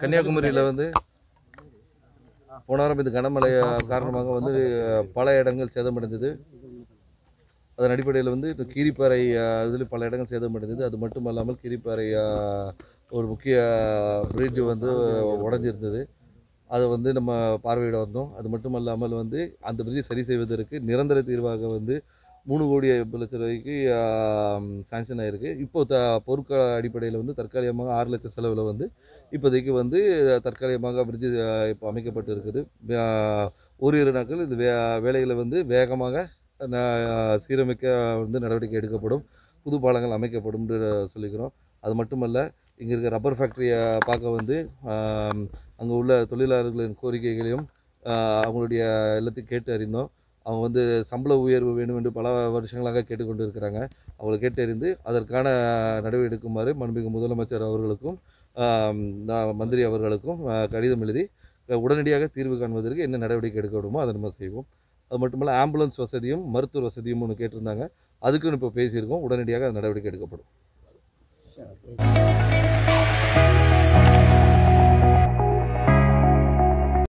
கன்னியாகுமரியில் வந்து போன வாரம் இந்த கனமழை காரணமாக வந்து பல இடங்கள் சேதமடைந்தது அதன் அடிப்படையில் வந்து இப்போ கீரிப்பாறை இதில் பல இடங்கள் சேதமடைந்தது அது மட்டும் அல்லாமல் கீரிப்பாறை ஒரு முக்கிய பிரிட்ஜு வந்து உடஞ்சிருந்தது அதை வந்து நம்ம பார்வையிட வந்தோம் அது மட்டும் அல்லாமல் வந்து அந்த பிரிட்ஜை சரி செய்வதற்கு நிரந்தர தீர்வாக வந்து மூணு கோடி லட்ச ரூபாய்க்கு சாங்ஷன் ஆகிருக்கு இப்போ த பொருட்கள் அடிப்படையில் வந்து தற்காலிகமாக ஆறு லட்சம் செலவில் வந்து இப்போதைக்கு வந்து தற்காலிகமாக பிரிட்ஜு இப்போ அமைக்கப்பட்டு இருக்குது ஒரு இரு நாட்கள் இது வே வேலைகளை வந்து வேகமாக சீரமைக்க வந்து நடவடிக்கை எடுக்கப்படும் புது பாலங்கள் அமைக்கப்படும் சொல்லிக்கிறோம் அது மட்டுமல்ல இங்கே இருக்க ரப்பர் ஃபேக்ட்ரியை பார்க்க வந்து அங்கே உள்ள தொழிலாளர்களின் கோரிக்கைகளையும் அவங்களுடைய எல்லாத்தையும் கேட்டு அறிந்தோம் அவங்க வந்து சம்பள உயர்வு வேணும் என்று பல வருஷங்களாக கேட்டுக்கொண்டு இருக்கிறாங்க அவங்களை கேட்டறிந்து அதற்கான நடவடிக்கை எடுக்குமாறு மாண்புமிகு முதலமைச்சர் அவர்களுக்கும் மந்திரி அவர்களுக்கும் கடிதம் எழுதி உடனடியாக தீர்வு காண்பதற்கு என்ன நடவடிக்கை எடுக்க விடுமோ அதை நம்ம செய்வோம் அது மட்டும் ஆம்புலன்ஸ் வசதியும் மருத்துவ வசதியும் ஒன்று கேட்டிருந்தாங்க அதுக்குன்னு இப்போ பேசியிருக்கோம் உடனடியாக நடவடிக்கை எடுக்கப்படும்